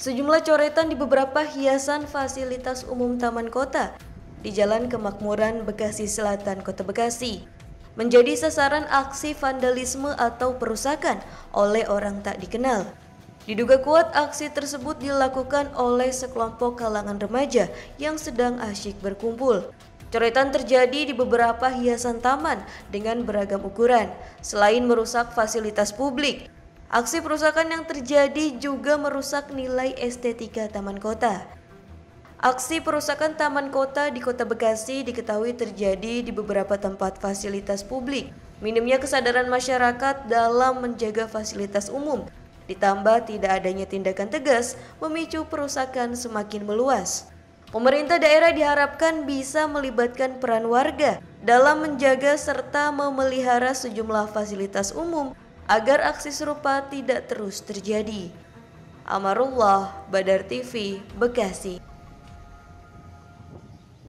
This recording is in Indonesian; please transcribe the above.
Sejumlah coretan di beberapa hiasan fasilitas umum Taman Kota di Jalan Kemakmuran Bekasi Selatan, Kota Bekasi menjadi sasaran aksi vandalisme atau perusakan oleh orang tak dikenal. Diduga kuat aksi tersebut dilakukan oleh sekelompok kalangan remaja yang sedang asyik berkumpul. Coretan terjadi di beberapa hiasan taman dengan beragam ukuran, selain merusak fasilitas publik, Aksi perusakan yang terjadi juga merusak nilai estetika taman kota. Aksi perusakan taman kota di Kota Bekasi diketahui terjadi di beberapa tempat fasilitas publik. Minimnya kesadaran masyarakat dalam menjaga fasilitas umum, ditambah tidak adanya tindakan tegas, memicu perusakan semakin meluas. Pemerintah daerah diharapkan bisa melibatkan peran warga dalam menjaga serta memelihara sejumlah fasilitas umum agar aksi serupa tidak terus terjadi. Amarullah Badar TV Bekasi